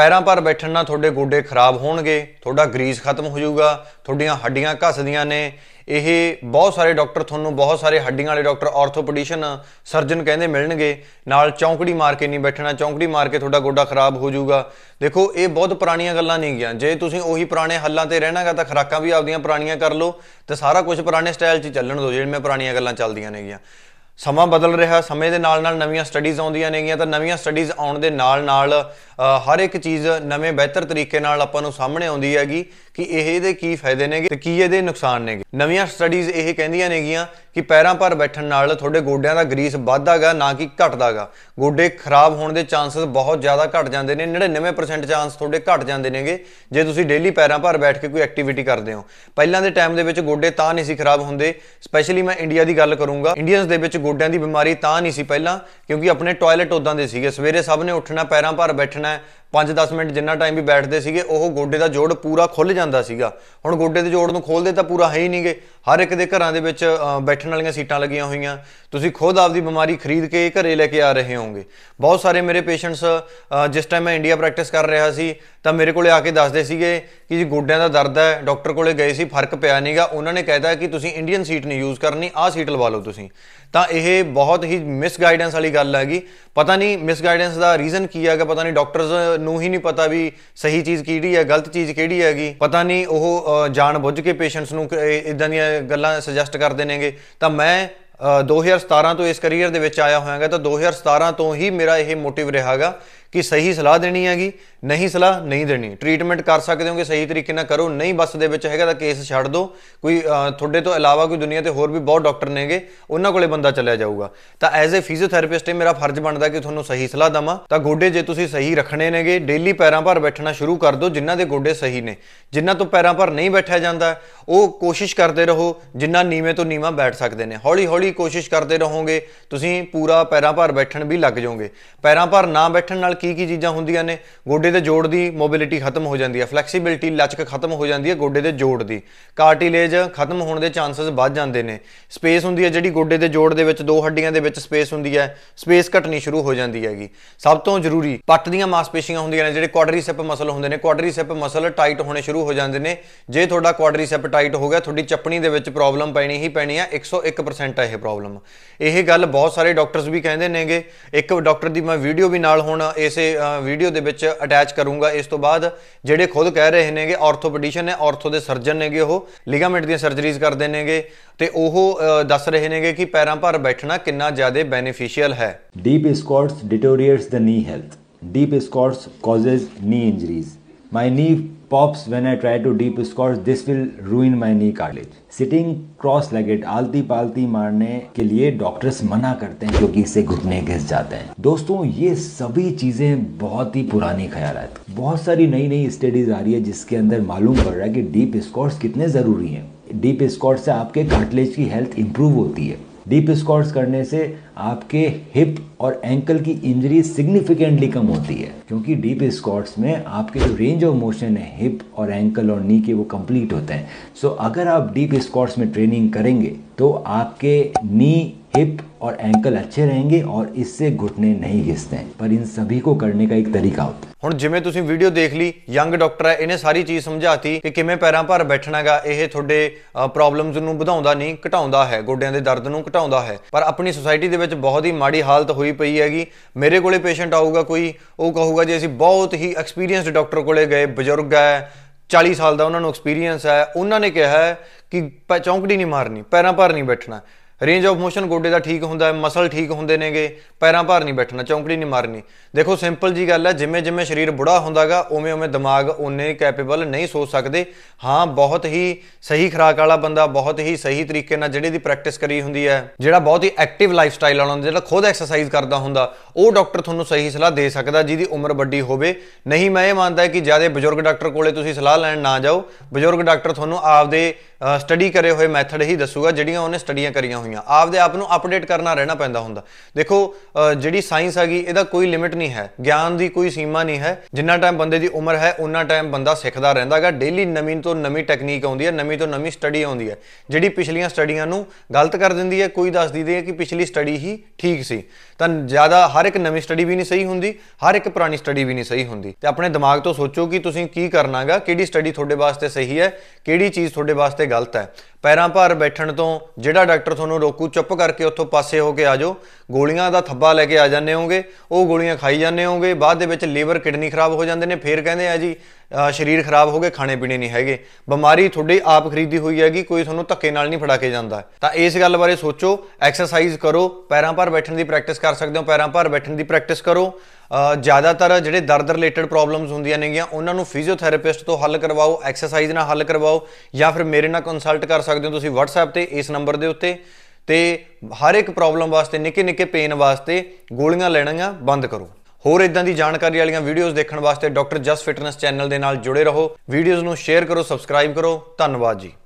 ਪੈਰਾਂ ਪਰ ਬੈਠਣ ਨਾਲ ਤੁਹਾਡੇ ਗੋਡੇ ਖਰਾਬ ਹੋਣਗੇ ਤੁਹਾਡਾ ਗਰੀਸ ਖਤਮ ਹੋ ਜਾਊਗਾ ਤੁਹਾਡੀਆਂ ਹੱਡੀਆਂ ਘਸਦੀਆਂ ਨੇ ਇਹ ਬਹੁਤ ਸਾਰੇ ਡਾਕਟਰ ਤੁਹਾਨੂੰ ਬਹੁਤ ਸਾਰੇ ਹੱਡੀਆਂ ਵਾਲੇ ਡਾਕਟਰ ਆਰਥੋਪੈਡਿਸ਼ਨ ਸਰਜਨ ਕਹਿੰਦੇ ਮਿਲਣਗੇ ਨਾਲ ਚੌਂਕੜੀ ਮਾਰ ਕੇ ਨਹੀਂ ਬੈਠਣਾ ਚੌਂਕੜੀ ਮਾਰ ਕੇ ਤੁਹਾਡਾ ਗੋਡਾ ਖਰਾਬ ਹੋ ਜਾਊਗਾ ਦੇਖੋ ਇਹ ਬਹੁਤ ਪੁਰਾਣੀਆਂ ਗੱਲਾਂ ਨਹੀਂ ਗਿਆ ਜੇ ਤੁਸੀਂ ਉਹੀ ਪੁਰਾਣੇ ਹੱਲਾਂ ਤੇ ਰਹਿਣਾਗਾ ਤਾਂ ਖਰਾਕਾਂ ਵੀ ਆਪਦੀਆਂ ਪੁਰਾਣੀਆਂ ਕਰ ਲਓ ਤੇ ਸਾਰਾ ਕੁਝ ਪੁਰਾਣੇ ਸਟਾਈਲ 'ਚ ਚੱਲਣ ਦਿਓ ਜਿਹੜੀਆਂ ਪੁਰਾਣੀਆਂ ਗੱਲਾਂ ਚੱਲਦੀਆਂ ਨੇਗੀਆਂ ਸਮਾਂ ਬਦਲ ਰਿਹਾ ਸਮੇਂ ਦੇ ਨਾਲ ਨਾਲ ਨਵੀਆਂ ਸਟੱਡੀਜ਼ ਆਉਂਦੀਆਂ ਨੇਗੀਆਂ ਤਾਂ ਨਵੀਆਂ ਸਟੱਡੀਜ਼ ਆਉਣ ਦੇ ਨਾਲ ਨਾਲ ਹਰ ਇੱਕ ਚੀਜ਼ ਨਵੇਂ ਬਿਹਤਰ ਤਰੀਕੇ ਨਾਲ ਆਪਾਂ ਨੂੰ ਸਾਹਮਣੇ ਆਉਂਦੀ ਹੈਗੀ ਕਿ ਇਹ ਇਹਦੇ ਕੀ ਫਾਇਦੇ ਨੇਗੇ ਤੇ ਕੀ ਇਹਦੇ ਨੁਕਸਾਨ ਨੇਗੇ ਨਵੀਆਂ ਸਟੱਡੀਜ਼ ਇਹ ਕਹਿੰਦੀਆਂ ਨੇਗੀਆਂ ਕਿ ਪੈਰਾਂ ਪਰ ਬੈਠਣ ਨਾਲ ਤੁਹਾਡੇ ਗੋਡਿਆਂ ਦਾ ਗਰੀਸ ਵੱਧਦਾਗਾ ਨਾ ਕਿ ਘਟਦਾਗਾ ਗੋਡੇ ਖਰਾਬ ਹੋਣ ਦੇ ਚਾਂਸਸ ਬਹੁਤ ਜ਼ਿਆਦਾ ਘਟ ਜਾਂਦੇ ਨੇ 99% ਚਾਂਸ ਤੁਹਾਡੇ ਘਟ ਜਾਂਦੇ ਨੇਗੇ ਜੇ ਤੁਸੀਂ ਡੇਲੀ ਪੈਰਾਂ ਪਰ ਬੈਠ ਕੇ ਕੋਈ ਐਕਟੀਵਿਟੀ ਕਰਦੇ ਹੋ ਪਹਿਲਾਂ ਦੇ ਟਾਈਮ ਦੇ ਵਿੱਚ ਗੋਡੇ ਤਾਂ ਨਹੀਂ ਸੀ ਖਰਾਬ ਹੁੰਦੇ ਸਪੈਸ਼ਲੀ ਮੈਂ ਇੰਡੀਆ ਦੀ ਗੱਲ ਕਰੂੰਗਾ ਇੰਡੀਅਨਸ ਦੇ ਵਿੱਚ ਗੋਡਿਆਂ ਦੀ ਬਿਮਾਰੀ ਤਾਂ ਨਹੀਂ ਸੀ ਪਹਿਲਾਂ ਕਿਉਂਕਿ ਆਪਣੇ ਟਾਇਲਟ ਉਦਾਂ ਦੇ ਸੀਗੇ ਸਵੇਰੇ ਸਭ ਨੇ ਉੱਠਣਾ ਪੈਰਾਂ ਪਰ ਬੈਠਣਾ 5-10 ਮਿੰਟ ਜਿੰਨਾ ਟਾਈਮ ਵੀ ਬੈਠਦੇ ਸੀਗੇ ਉਹ ਗੋਡੇ ਦਾ ਜੋੜ ਪੂਰਾ ਖੁੱਲ ਜਾਂਦਾ ਸੀਗਾ ਹੁਣ ਗੋਡੇ ਦੇ ਜੋੜ ਨੂੰ ਖੋਲਦੇ ਤਾਂ ਪੂਰਾ ਹੈ ਹੀ ਨਹੀਂਗੇ ਹਰ ਇੱਕ ਦੇ ਘਰਾਂ ਦੇ ਵਿੱਚ ਬੈਠਣ ਵਾਲੀਆਂ ਸੀਟਾਂ ਲੱਗੀਆਂ ਹੋਈਆਂ ਤੁਸੀਂ ਖੁਦ ਆਪਦੀ ਬਿਮਾਰੀ ਖਰੀਦ ਕੇ ਘਰੇ ਲੈ ਕੇ ਆ ਰਹੇ ਹੋਵੋਗੇ ਬਹੁਤ ਸਾਰੇ ਮੇਰੇ ਪੇਸ਼ੈਂਟਸ ਜਿਸ ਟਾਈਮ ਮੈਂ ਇੰਡੀਆ ਪ੍ਰੈਕਟਿਸ ਕਰ ਰਿਹਾ ਸੀ ਤਾਂ ਮੇਰੇ ਕੋਲੇ ਆ ਕੇ ਦੱਸਦੇ ਸੀਗੇ ਕਿ ਜੀ ਗੋਡਿਆਂ ਦਾ ਦਰਦ ਹੈ ਡਾਕਟਰ ਕੋਲੇ ਗਏ ਸੀ ਫਰਕ ਪਿਆ ਨਹੀਂਗਾ ਉਹਨਾਂ ਨੇ ਕਹਿਤਾ ਕਿ ਤੁਸੀਂ ਇੰਡੀਅਨ ਸੀਟ ਨਹੀਂ ਯੂਜ਼ ਕਰਨੀ ਆਹ ਸੀਟ ਲਵਾ ਲਓ ਤੁਸੀਂ ਤਾਂ ਇਹ ਬਹੁਤ ਹੀ ਮਿਸ ਗਾਈਡੈਂਸ ਵਾਲੀ ਗੱਲ ਹੈਗੀ ਪਤਾ ਨਹੀਂ ਮਿਸ ਗਾਈਡੈਂਸ ਦਾ ਰੀਜ਼ਨ ਕੀ ਹੈਗਾ ਪਤਾ ਨਹੀਂ ਡਾਕਟਰਸ ਨੂੰ ਹੀ ਨਹੀਂ ਪਤਾ ਵੀ ਸਹੀ ਚੀਜ਼ ਕਿਹੜੀ ਹੈ ਗਲਤ ਚੀਜ਼ ਕਿਹੜੀ ਹੈਗੀ ਪਤਾ ਨਹੀਂ ਉਹ ਜਾਣ ਬੁੱਝ ਕੇ ਪੇਸ਼ੈਂਟਸ ਨੂੰ ਇਦਾਂ ਦੀਆਂ ਗੱਲਾਂ ਸੁਜੈਸਟ ਕਰਦੇ ਨੇਗੇ ਤਾਂ ਮੈਂ 2017 ਤੋਂ ਇਸ ਕੈਰੀਅਰ ਦੇ ਵਿੱਚ ਆਇਆ ਹੋਇਆਗਾ ਤਾਂ 2017 ਤੋਂ ਹੀ ਮੇਰਾ ਇਹ ਮੋਟਿਵ ਰਿਹਾਗਾ ਕਿ ਸਹੀ ਸਲਾਹ ਦੇਣੀ ਹੈਗੀ ਨਹੀਂ ਸਲਾਹ ਨਹੀਂ ਦੇਣੀ ਟ੍ਰੀਟਮੈਂਟ ਕਰ ਸਕਦੇ ਹੋਗੇ ਸਹੀ ਤਰੀਕੇ ਨਾਲ ਕਰੋ ਨਹੀਂ ਬਸ ਦੇ ਵਿੱਚ ਹੈਗਾ ਤਾਂ ਕੇਸ ਛੱਡ ਦਿਓ ਕੋਈ ਤੁਹਾਡੇ ਤੋਂ ਇਲਾਵਾ ਕੋਈ ਦੁਨੀਆ ਤੇ ਹੋਰ ਵੀ ਬਹੁਤ ਡਾਕਟਰ ਨੇਗੇ ਉਹਨਾਂ ਕੋਲੇ ਬੰਦਾ ਚੱਲਿਆ ਜਾਊਗਾ ਤਾਂ ਐਜ਼ ਅ ਫਿਜ਼ੀਓਥੈਰੇਪਿਸਟ ਇਹ ਮੇਰਾ ਫਰਜ਼ ਬਣਦਾ ਕਿ ਤੁਹਾਨੂੰ ਸਹੀ ਸਲਾਹ ਦਵਾਂ ਤਾਂ ਗੋਡੇ ਜੇ ਤੁਸੀਂ ਸਹੀ ਰੱਖਣੇ ਨੇਗੇ ਡੇਲੀ ਪੈਰਾਂ ਪਰ ਬੈਠਣਾ ਸ਼ੁਰੂ ਕਰ ਦਿਓ ਜਿਨ੍ਹਾਂ ਦੇ ਗੋਡੇ ਸਹੀ ਨੇ ਜਿਨ੍ਹਾਂ ਤੋਂ ਪੈਰਾਂ ਪਰ ਨਹੀਂ ਬੈਠਿਆ ਜਾਂਦਾ ਉਹ ਕੋਸ਼ਿਸ਼ ਕਰਦੇ ਰਹੋ ਜਿਨ੍ਹਾਂ ਨੀਵੇਂ ਤੋਂ ਨੀਵਾ ਬੈਠ ਸਕਦੇ ਨੇ ਹੌਲੀ ਹੌਲੀ ਕੋਸ਼ਿਸ਼ ਕਰਦੇ ਰਹੋਗੇ ਤੁਸੀਂ ਪੂਰਾ ਪੈਰਾਂ ਪਰ ਬੈਠਣ ਵੀ ਲੱਗ ਜਾਓਗੇ ਪੈਰਾਂ ਪਰ ਨਾ ਬੈਠਣ ਨਾਲ ਕੀ ਕੀ ਚੀਜ਼ਾਂ ਹੁੰਦੀਆਂ ਨੇ ਗੋਡੇ ਦੇ ਜੋੜ ਦੀ ਮੋਬਿਲਿਟੀ ਖਤਮ ਹੋ ਜਾਂਦੀ ਹੈ ਫਲੈਕਸੀਬਿਲਟੀ ਲਚਕ ਖਤਮ ਹੋ ਜਾਂਦੀ ਹੈ ਗੋਡੇ ਦੇ ਜੋੜ ਦੀ ਕਾਰਟਿਲੇਜ ਖਤਮ ਹੋਣ ਦੇ ਚਾਂਸਸ ਵੱਧ ਜਾਂਦੇ ਨੇ ਸਪੇਸ ਹੁੰਦੀ ਹੈ ਜਿਹੜੀ ਗੋਡੇ ਦੇ ਜੋੜ ਦੇ ਵਿੱਚ ਦੋ ਹੱਡੀਆਂ ਦੇ ਵਿੱਚ ਸਪੇਸ ਹੁੰਦੀ ਹੈ ਸਪੇਸ ਘਟਣੀ ਸ਼ੁਰੂ ਹੋ ਜਾਂਦੀ ਹੈਗੀ ਸਭ ਤੋਂ ਜ਼ਰੂਰੀ ਪੱਟ ਦੀਆਂ ਮਾਸਪੇਸ਼ੀਆਂ ਹੁੰਦੀਆਂ ਨੇ ਜਿਹੜੇ ਕੁਆਡਰੀਸੈਪ ਮਸਲ ਹੁੰਦੇ ਨੇ ਕੁਆਡਰੀਸੈਪ ਮਸਲ ਟਾਈਟ ਹੋਣੇ ਸ਼ੁਰੂ ਹੋ ਜਾਂਦੇ ਨੇ ਜੇ ਤੁਹਾਡਾ ਕੁਆਡਰੀਸੈਪ ਟਾਈਟ ਹੋ ਗਿਆ ਤੁਹਾਡੀ ਚੱਪਣੀ ਦੇ ਵਿੱਚ ਪ੍ਰੋਬਲਮ ਪੈਣੀ ਹੀ ਪੈਣੀ ਆ 101% ਹੈ ਇਹ ਪ੍ਰੋਬਲਮ ਇਹ ਗੱਲ ਬਹੁਤ ਸਾਰੇ ਡਾਕਟਰਸ ਵੀ ਕਹਿੰਦੇ ਨੇਗੇ ਇੱਕ ਡਾਕਟਰ ਦੀ ਮੈਂ ਵੀਡੀਓ ਵੀ ਨਾਲ ਹੁਣ ਇਸ ਇਸੇ ਵੀਡੀਓ ਦੇ ਵਿੱਚ ਅਟੈਚ ਕਰੂੰਗਾ ਇਸ ਤੋਂ ਬਾਅਦ ਜਿਹੜੇ ਖੁਦ ਕਹਿ ਰਹੇ ਨੇਗੇ ਆਰਥੋਪੈਡਿਸ਼ਨ ਨੇ ਆਰਥੋ ਦੇ ਸਰਜਨ ਨੇਗੇ ਉਹ ਲਿਗਾਮੈਂਟ ਦੀਆਂ ਸਰਜਰੀਜ਼ ਕਰਦੇ ਨੇਗੇ ਤੇ ਉਹ ਦੱਸ ਰਹੇ ਨੇਗੇ ਕਿ ਪੈਰਾਂ ਪਰ ਬੈਠਣਾ ਕਿੰਨਾ ਜ਼ਿਆਦਾ ਬੈਨੀਫੀਸ਼ੀਅਲ ਹੈ deep ਸਕਵਾਟਸ deteriorates the knee health deep squats causes knee injuries my knee pops when I try to deep squats. This will ruin my knee cartilage. Sitting cross-legged आलती पालती मारने के लिए डॉक्टर्स मना करते हैं क्योंकि इससे घुटने घिस जाते हैं दोस्तों ये सभी चीज़ें बहुत ही पुरानी ख्याल है बहुत सारी नई नई स्टडीज़ आ रही है जिसके अंदर मालूम पड़ रहा है कि डीप स्कॉट्स कितने ज़रूरी हैं डीप स्कॉट से आपके कार्टिलेज की हेल्थ इंप्रूव होती है डीप स्कॉट्स करने से आपके हिप और एंकल की इंजरी सिग्निफिकेंटली कम होती है क्योंकि डीप स्कॉट्स में आपके जो रेंज ऑफ मोशन है हिप और एंकल और नी के वो कंप्लीट होते हैं सो so, अगर आप डीप स्कॉट्स में ट्रेनिंग करेंगे तो आपके नी हिप और एंकल अच्छे रहेंगे और इससे घुटने नहीं घिसते हैं पर इन सभी को करने का एक ਤਰੀਕਾ है ਹੁਣ ਜਿਵੇਂ ਤੁਸੀਂ ਵੀਡੀਓ ਦੇਖ ਲਈ ਯੰਗ ਡਾਕਟਰ ਹੈ ਇਹਨੇ ਸਾਰੀ ਚੀਜ਼ ਸਮਝਾਤੀ ਕਿ ਕਿਵੇਂ ਪੈਰਾਂ ਭਾਰ ਬੈਠਣਾਗਾ ਇਹ ਤੁਹਾਡੇ ਪ੍ਰੋਬਲਮਸ ਨੂੰ ਵਧਾਉਂਦਾ ਨਹੀਂ ਘਟਾਉਂਦਾ ਹੈ ਗੋਡਿਆਂ ਦੇ ਦਰਦ ਨੂੰ ਘਟਾਉਂਦਾ ਹੈ ਪਰ ਆਪਣੀ ਸੋਸਾਇਟੀ ਦੇ ਵਿੱਚ ਬਹੁਤ ਹੀ ਮਾੜੀ ਹਾਲਤ ਹੋਈ ਪਈ ਹੈਗੀ ਮੇਰੇ ਕੋਲੇ ਪੇਸ਼ੈਂਟ ਆਊਗਾ ਕੋਈ ਉਹ ਕਹੂਗਾ ਜੀ ਅਸੀਂ ਬਹੁਤ ਹੀ ਐਕਸਪੀਰੀਅੰਸਡ ਡਾਕਟਰ ਕੋਲੇ ਗਏ ਬਜ਼ੁਰਗ ਹੈ 40 ਸਾਲ ਦਾ ਉਹਨਾਂ ਨੂੰ ਐਕਸਪੀਰੀਅੰਸ ਹੈ ਉਹਨਾਂ ਨੇ ਕਿਹਾ ਕਿ ਚੌਂਕੜੀ ਨਹੀਂ ਮਾਰਨੀ ਪੈਰਾਂ ਭਾਰ ਨਹੀਂ ਬੈਠਣਾ ਰੇਂਜ ਆਫ ਮੋਸ਼ਨ ਗੋਡੇ ਦਾ ਠੀਕ ਹੁੰਦਾ ਹੈ ਮਸਲ ਠੀਕ ਹੁੰਦੇ ਨੇਗੇ ਪੈਰਾਂ ਭਾਰ ਨਹੀਂ ਬੈਠਣਾ ਚੌਂਕੜੀ ਨਹੀਂ ਮਾਰਨੀ ਦੇਖੋ ਸਿੰਪਲ ਜੀ ਗੱਲ ਹੈ ਜਿਵੇਂ ਜਿਵੇਂ ਸਰੀਰ ਬੁੜਾ ਹੁੰਦਾਗਾ ਉਵੇਂ ਉਵੇਂ ਦਿਮਾਗ ਉਨੇ ਕੈਪੇਬਲ ਨਹੀਂ ਸੋਚ ਸਕਦੇ ਹਾਂ ਬਹੁਤ ਹੀ ਸਹੀ ਖਰਾਕ ਵਾਲਾ ਬੰਦਾ ਬਹੁਤ ਹੀ ਸਹੀ ਤਰੀਕੇ ਨਾਲ ਜਿਹੜੇ ਦੀ ਪ੍ਰੈਕਟਿਸ ਕਰੀ ਹੁੰਦੀ ਹੈ ਜਿਹੜਾ ਬਹੁਤ ਹੀ ਐਕਟਿਵ ਲਾਈਫ ਸਟਾਈਲ ਵਾਲਾ ਹੁੰਦਾ ਜਿਹੜਾ ਖੁਦ ਐਕਸਰਸਾਈਜ਼ ਕਰਦਾ ਹੁੰਦਾ ਉਹ ਡਾਕਟਰ ਤੁਹਾਨੂੰ ਸਹੀ ਸਲਾਹ ਦੇ ਸਕਦਾ ਜਿਹਦੀ ਉਮਰ ਵੱਡੀ ਹੋਵੇ ਨਹੀਂ ਮੈਂ ਇਹ ਮੰਨਦਾ ਕਿ ਜਿਆਦਾ ਬਜ਼ੁਰਗ ਡਾਕਟਰ ਕੋਲੇ ਤੁਸੀਂ ਸਲਾਹ ਲੈਣ ਨਾ ਜਾਓ ਬਜ਼ੁਰਗ ਡਾਕਟਰ ਤੁਹਾਨੂੰ ਆਪਦੇ ਸਟੱਡੀ ਕਰੇ ਹੋਏ ਮੈਥਡ ਹੀ ਦੱਸੂਗਾ ਜਿਹੜੀਆਂ ਉਹਨੇ ਸਟੱਡੀਆਂ ਕਰੀਆਂ ਹੋਈਆਂ ਆਪਦੇ ਆਪ ਨੂੰ ਅਪਡੇਟ ਕਰਨਾ ਰਹਿਣਾ ਪੈਂਦਾ ਹੁੰਦਾ ਦੇਖੋ ਜਿਹੜੀ ਸਾਇੰਸ ਹੈਗੀ ਇਹਦਾ ਕੋਈ ਲਿਮਿਟ ਨਹੀਂ ਹੈ ਗਿਆਨ ਦੀ ਕੋਈ ਸੀਮਾ ਨਹੀਂ ਹੈ ਜਿੰਨਾ ਟਾਈਮ ਬੰਦੇ ਦੀ ਉਮਰ ਹੈ ਉਨਾ ਟਾਈਮ ਬੰਦਾ ਸਿੱਖਦਾ ਰਹਿੰਦਾ ਹੈਗਾ ਡੇਲੀ ਨਵੀਂ ਤੋਂ ਨਵੀਂ ਟੈਕਨੀਕ ਆਉਂਦੀ ਹੈ ਨਵੀਂ ਤੋਂ ਨਵੀਂ ਸਟੱਡੀ ਆਉਂਦੀ ਹੈ ਜਿਹੜੀ ਪਿਛਲੀਆਂ ਸਟੱਡੀਆਂ ਨੂੰ ਗਲਤ ਕਰ ਦਿੰਦੀ ਹੈ ਕੋਈ ਦੱਸ ਦਿੰਦੀ ਹੈ ਕਿ ਪਿਛਲੀ ਸਟੱਡੀ ਹੀ ਠੀਕ ਸੀ ਤਾਂ ਜ਼ਿਆਦਾ ਹਰ ਇੱਕ ਨਵੀਂ ਸਟੱਡੀ ਵੀ ਨਹੀਂ ਸਹੀ ਹੁੰਦੀ ਹਰ ਇੱਕ ਪੁਰਾਣੀ ਸਟੱਡੀ ਵੀ ਨਹੀਂ ਸਹੀ ਹੁੰਦੀ ਤੇ ਆਪਣੇ ਦਿਮਾਗ ਤੋਂ ਸੋਚੋ ਕਿ ਤੁਸੀਂ ਕੀ ਕਰਨਾਗਾ ਕਿਹੜੀ ਸਟੱਡੀ ਤੁਹਾਡੇ ਵਾਸਤੇ ਸਹੀ ਹੈ ਕਿਹੜੀ ਚੀਜ਼ ਤੁਹਾਡੇ ਵਾਸਤੇ ਗਲਤ ਹੈ ਪੈਰਾਂ ਭਾਰ ਬੈਠਣ ਤੋਂ ਜਿਹੜਾ ਡਾਕਟਰ ਤੁਹਾਨੂੰ ਰੋਕੂ ਚੁੱਪ ਕਰਕੇ ਉੱਥੋਂ ਪਾਸੇ ਹੋ ਕੇ ਆ ਜਾਓ ਗੋਲੀਆਂ ਦਾ ਥੱਬਾ ਲੈ ਕੇ ਆ ਜਾਂਦੇ ਹੋਗੇ ਉਹ ਗੋਲੀਆਂ ਖਾਈ ਜਾਂਦੇ ਹੋਗੇ ਬਾਅਦ ਦੇ ਵਿੱਚ ਲੀਵਰ ਕਿਡਨੀ ਖਰਾਬ ਹੋ ਜਾਂਦੇ ਨੇ ਫੇਰ ਕਹਿੰਦੇ ਆ ਜੀ ਸਰੀਰ ਖਰਾਬ ਹੋ ਗਏ ਖਾਣੇ ਪੀਣੇ ਨਹੀਂ ਹੈਗੇ ਬਿਮਾਰੀ ਤੁਹਾਡੇ ਆਪ ਖਰੀਦੀ ਹੋਈ ਹੈਗੀ ਕੋਈ ਤੁਹਾਨੂੰ ਧੱਕੇ ਨਾਲ ਨਹੀਂ ਫੜਾ ਕੇ ਜਾਂਦਾ ਤਾਂ ਇਸ ਗੱਲ ਬਾਰੇ ਸੋਚੋ ਐਕਸਰਸਾਈਜ਼ ਕਰੋ ਪੈਰਾਂ ਭਾਰ ਬੈਠਣ ਦੀ ਪ੍ਰੈਕਟਿਸ ਕਰ ਸਕਦੇ ਹੋ ਪੈਰਾਂ ਭਾਰ ਬੈਠਣ ਦੀ ਪ੍ਰੈਕਟਿਸ ਕਰੋ ਜ਼ਿਆਦਾਤਰ ਜਿਹੜੇ ਦਰਦ ਰਿਲੇਟਡ ਪ੍ਰੋਬਲਮਸ ਹੁੰਦੀਆਂ ਨੇਗੀਆਂ ਉਹਨਾਂ ਨੂੰ ਫਿਜ਼ੀਓਥੈਰੇਪਿਸਟ ਤੋਂ ਹੱਲ ਕਰਵਾਓ ਐਕਸਰਸਾਈਜ਼ ਨਾਲ ਹੱਲ ਕਰਵਾਓ ਜਾਂ ਫਿਰ ਮੇਰੇ ਨਾਲ ਕੰਸਲਟ ਕਰ ਸਕਦੇ ਹੋ ਤੁਸੀਂ WhatsApp ਤੇ ਇਸ ਨੰਬਰ ਦੇ ਉੱਤੇ ਤੇ ਹਰ ਇੱਕ ਪ੍ਰੋਬਲਮ ਵਾਸਤੇ ਨਿੱਕੇ ਨਿੱਕੇ ਪੇਨ ਵਾਸਤੇ ਗੋਲੀਆਂ ਲੈਣੀਆਂ ਬੰਦ ਕਰੋ ਹੋਰ ਇਦਾਂ ਦੀ ਜਾਣਕਾਰੀ ਵਾਲੀਆਂ ਵੀਡੀਓਜ਼ ਦੇਖਣ ਵਾਸਤੇ ਡਾਕਟਰ ਜਸ ਫਿਟਨੈਸ ਚੈਨਲ ਦੇ ਨਾਲ ਜੁੜੇ ਰਹੋ ਵੀਡੀਓਜ਼ ਨੂੰ ਸ਼ੇਅਰ ਕਰੋ ਸਬਸਕ੍ਰਾਈਬ ਕਰੋ ਧੰਨਵਾਦ ਜੀ